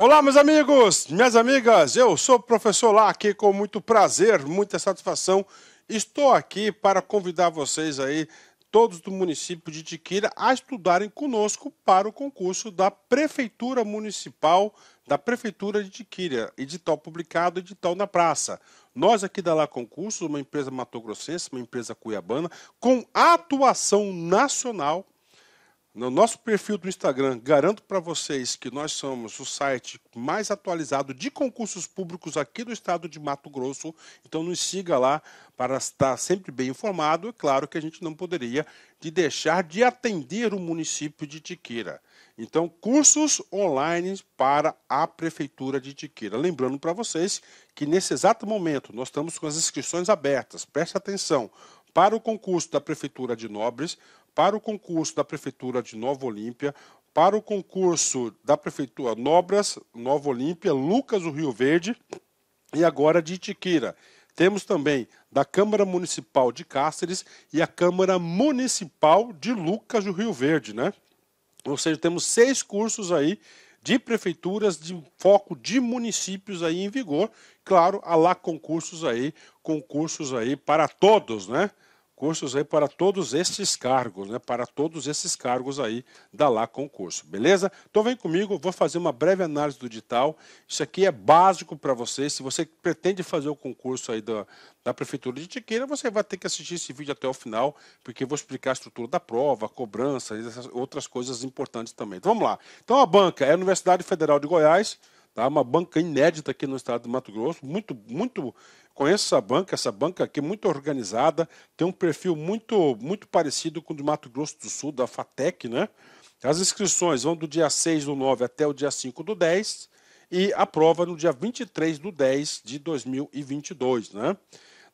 Olá, meus amigos, minhas amigas, eu sou o professor Lá, aqui com muito prazer, muita satisfação. Estou aqui para convidar vocês aí, todos do município de Tiquira, a estudarem conosco para o concurso da Prefeitura Municipal da Prefeitura de Tiquira, edital publicado, edital na praça. Nós aqui da Lá Concursos, uma empresa matogrossense, uma empresa cuiabana, com atuação nacional, no nosso perfil do Instagram, garanto para vocês que nós somos o site mais atualizado de concursos públicos aqui do estado de Mato Grosso. Então nos siga lá para estar sempre bem informado. É claro que a gente não poderia de deixar de atender o município de Tiqueira. Então, cursos online para a Prefeitura de Tiqueira. Lembrando para vocês que nesse exato momento nós estamos com as inscrições abertas. Preste atenção para o concurso da Prefeitura de Nobres, para o concurso da Prefeitura de Nova Olímpia, para o concurso da Prefeitura Nobras, Nova Olímpia, Lucas do Rio Verde e agora de Itiquira. Temos também da Câmara Municipal de Cáceres e a Câmara Municipal de Lucas do Rio Verde, né? Ou seja, temos seis cursos aí de prefeituras de foco de municípios aí em vigor. Claro, há lá concursos aí, concursos aí para todos, né? concursos aí para todos esses cargos, né? Para todos esses cargos aí da Lá Concurso, beleza? Então vem comigo, vou fazer uma breve análise do digital. Isso aqui é básico para você. Se você pretende fazer o concurso aí da, da Prefeitura de Tiqueira, você vai ter que assistir esse vídeo até o final, porque eu vou explicar a estrutura da prova, a cobrança e essas outras coisas importantes também. Então vamos lá. Então a banca é a Universidade Federal de Goiás tá? uma banca inédita aqui no estado do Mato Grosso, muito, muito, conheço essa banca, essa banca aqui é muito organizada, tem um perfil muito, muito parecido com o do Mato Grosso do Sul, da FATEC, né? As inscrições vão do dia 6 do 9 até o dia 5 do 10 e a prova no dia 23 do 10 de 2022, né?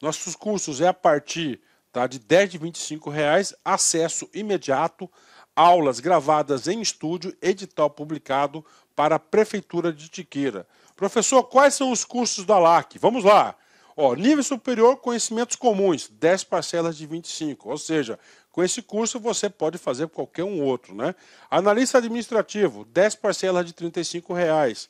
Nossos cursos é a partir tá, de 10 de 25 reais, acesso imediato, aulas gravadas em estúdio, edital publicado, para a Prefeitura de Tiqueira. Professor, quais são os cursos da LAC? Vamos lá. Ó, nível superior, conhecimentos comuns, 10 parcelas de 25. Ou seja, com esse curso você pode fazer qualquer um outro. Né? Analista administrativo, 10 parcelas de R$ 35. Reais.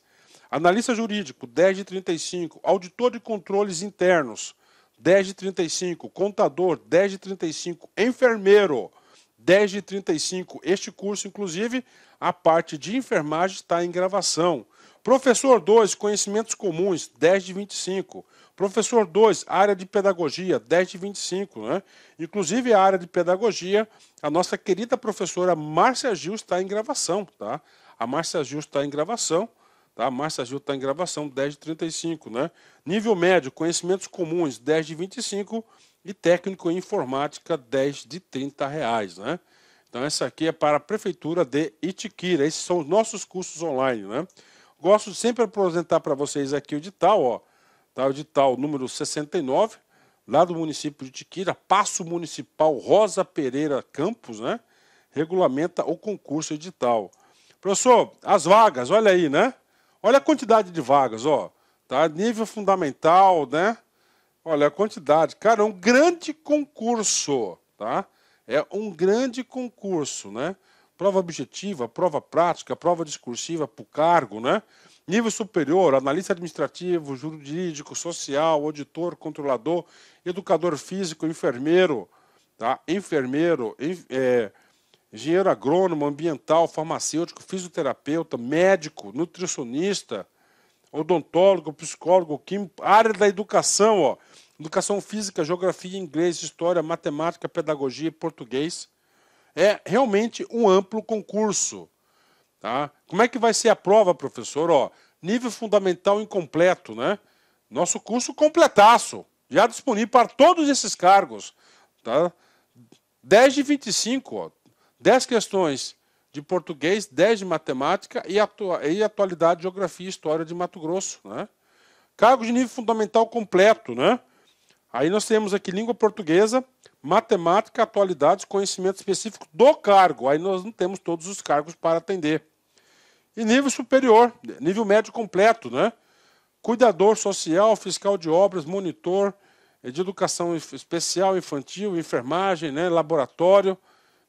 Analista jurídico, 10 de 35. Auditor de controles internos, 10 de 35. Contador, 10 de 35. Enfermeiro, 10 de 35. Este curso, inclusive, a parte de enfermagem está em gravação. Professor 2, conhecimentos comuns, 10 de 25. Professor 2, área de pedagogia, 10 de 25. Né? Inclusive, a área de pedagogia, a nossa querida professora Márcia Gil está em gravação. Tá? A Márcia Gil está em gravação. Tá? A Márcia Gil está em gravação, 10 de 35. Né? Nível médio, conhecimentos comuns, 10 de 25 e técnico em informática 10 de 30 reais, né? Então essa aqui é para a prefeitura de Itiquira. Esses são os nossos cursos online, né? Gosto sempre de apresentar para vocês aqui o edital, ó, tá? O edital número 69, lá do município de Itiquira, Passo Municipal Rosa Pereira Campos, né? Regulamenta o concurso edital. Professor, as vagas, olha aí, né? Olha a quantidade de vagas, ó. Tá? Nível fundamental, né? Olha a quantidade. Cara, é um grande concurso, tá? É um grande concurso, né? Prova objetiva, prova prática, prova discursiva para o cargo, né? Nível superior, analista administrativo, jurídico, social, auditor, controlador, educador físico, enfermeiro, tá? Enfermeiro, é, engenheiro agrônomo, ambiental, farmacêutico, fisioterapeuta, médico, nutricionista, odontólogo, psicólogo, químico, área da educação, ó. Educação física, geografia, inglês, história, matemática, pedagogia e português. É realmente um amplo concurso. Tá? Como é que vai ser a prova, professor? Ó, nível fundamental incompleto, né? Nosso curso completaço, já disponível para todos esses cargos. Tá? 10 de 25, ó. 10 questões de português, 10 de matemática e, atua e atualidade, geografia e história de Mato Grosso. Né? Cargo de nível fundamental completo. Né? Aí nós temos aqui língua portuguesa, matemática, atualidades, conhecimento específico do cargo. Aí nós não temos todos os cargos para atender. E nível superior, nível médio completo, né? Cuidador social, fiscal de obras, monitor de educação especial, infantil, enfermagem, né? laboratório,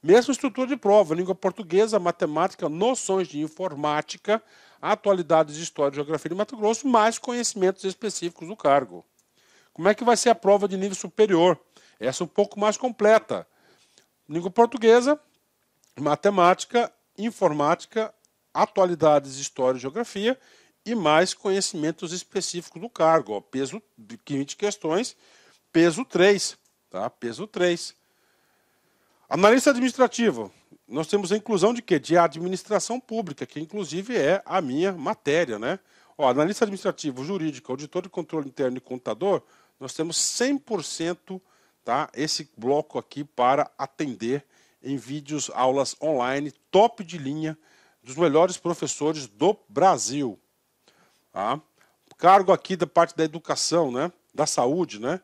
Mesma estrutura de prova, língua portuguesa, matemática, noções de informática, atualidades de história e geografia de Mato Grosso, mais conhecimentos específicos do cargo. Como é que vai ser a prova de nível superior? Essa um pouco mais completa. Língua portuguesa, matemática, informática, atualidades de história e geografia e mais conhecimentos específicos do cargo. Ó, peso 20 questões, peso 3. Tá? Peso 3. Analista administrativo. Nós temos a inclusão de quê? De administração pública, que inclusive é a minha matéria, né? Ó, analista administrativo, jurídico, auditor de controle interno e contador, nós temos 100% tá, esse bloco aqui para atender em vídeos, aulas online, top de linha, dos melhores professores do Brasil. Tá? Cargo aqui da parte da educação, né? da saúde, né?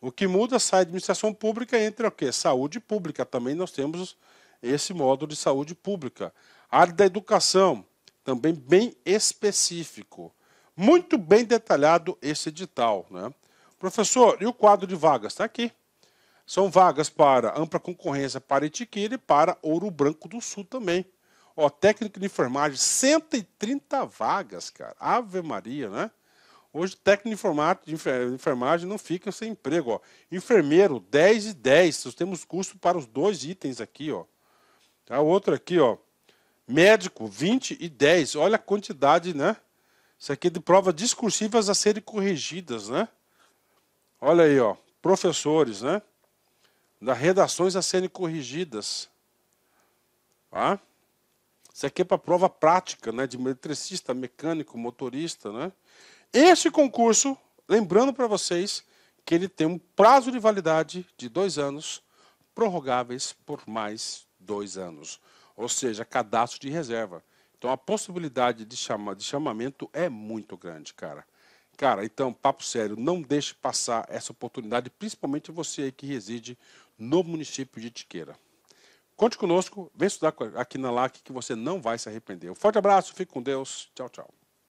O que muda sai administração pública entra o quê? Saúde pública. Também nós temos esse módulo de saúde pública. área da educação, também bem específico. Muito bem detalhado esse edital. Né? Professor, e o quadro de vagas? Está aqui. São vagas para ampla concorrência para Itiquira e para Ouro Branco do Sul também. Ó, técnico de enfermagem, 130 vagas, cara. Ave Maria, né? Hoje, técnico de, de enfermagem não fica sem emprego. Ó. Enfermeiro, 10 e 10. Nós temos custo para os dois itens aqui. Ó. a tá, outro aqui, ó. Médico, 20 e 10. Olha a quantidade, né? Isso aqui é de provas discursivas a serem corrigidas, né? Olha aí, ó. Professores, né? Da redações a serem corrigidas. Tá? Isso aqui é para prova prática, né? De eletricista, mecânico, motorista, né? Esse concurso, lembrando para vocês que ele tem um prazo de validade de dois anos, prorrogáveis por mais dois anos, ou seja, cadastro de reserva. Então a possibilidade de, chama, de chamamento é muito grande, cara. Cara, então, papo sério, não deixe passar essa oportunidade, principalmente você que reside no município de Tiqueira. Conte conosco, vem estudar aqui na LAC que você não vai se arrepender. Um forte abraço, fique com Deus, tchau, tchau.